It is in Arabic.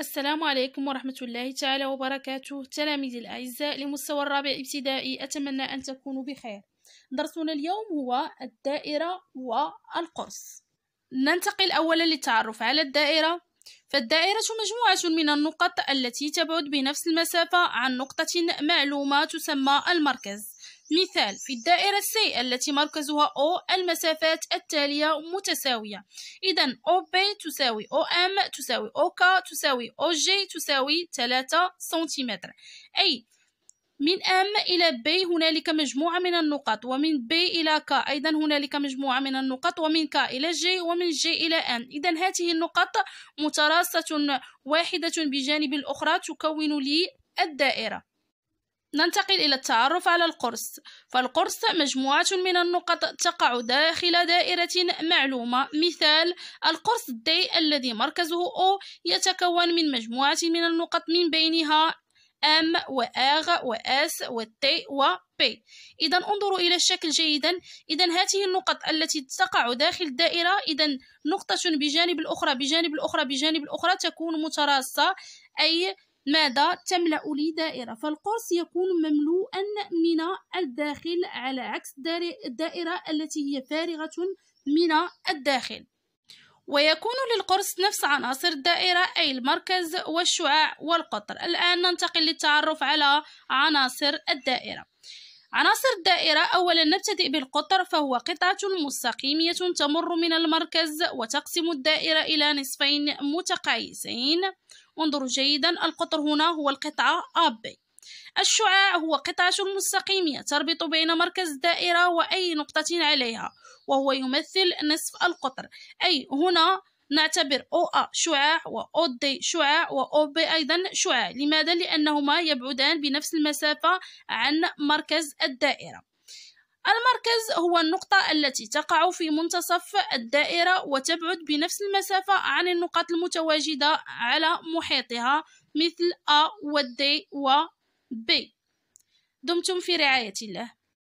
السلام عليكم ورحمة الله تعالى وبركاته تلاميذي الأعزاء لمستوى الرابع ابتدائي أتمنى أن تكونوا بخير درسنا اليوم هو الدائرة والقرص ننتقل أولا للتعرف على الدائرة فالدائرة مجموعة من النقط التي تبعد بنفس المسافة عن نقطة معلومة تسمى المركز مثال في الدائرة السي التي مركزها O المسافات التالية متساوية إذا OB تساوي OM تساوي OK تساوي OG تساوي 3 سنتيمتر أي من M إلى B هنالك مجموعة من النقط ومن B إلى K أيضا هنالك مجموعة من النقط ومن K إلى G ومن G إلى N إذا هذه النقط متراصة واحدة بجانب الأخرى تكون لي الدائرة ننتقل إلى التعرف على القرص فالقرص مجموعة من النقط تقع داخل دائرة معلومة مثال القرص الدي الذي مركزه O يتكون من مجموعة من النقط من بينها M و R و S و T و P إذا انظروا إلى الشكل جيدا إذا هذه النقط التي تقع داخل الدائرة إذا نقطة بجانب الأخرى بجانب الأخرى بجانب الأخرى تكون متراصة أي ماذا تملأ لي دائرة فالقرص يكون مملوءا من الداخل على عكس الدائرة التي هي فارغة من الداخل ويكون للقرص نفس عناصر الدائرة أي المركز والشعاع والقطر الآن ننتقل للتعرف على عناصر الدائرة عناصر الدائرة أولا نبتدئ بالقطر فهو قطعة مستقيمية تمر من المركز وتقسم الدائرة إلى نصفين متقايسين انظروا جيدا القطر هنا هو القطعة AB الشعاع هو قطعة مستقيمية تربط بين مركز الدائرة وأي نقطة عليها وهو يمثل نصف القطر أي هنا نعتبر أو أ شعاع و او دي شعاع و او بي أيضا شعاع لماذا؟ لأنهما يبعدان بنفس المسافة عن مركز الدائرة المركز هو النقطة التي تقع في منتصف الدائرة وتبعد بنفس المسافة عن النقاط المتواجدة على محيطها مثل A و D و B دمتم في رعاية الله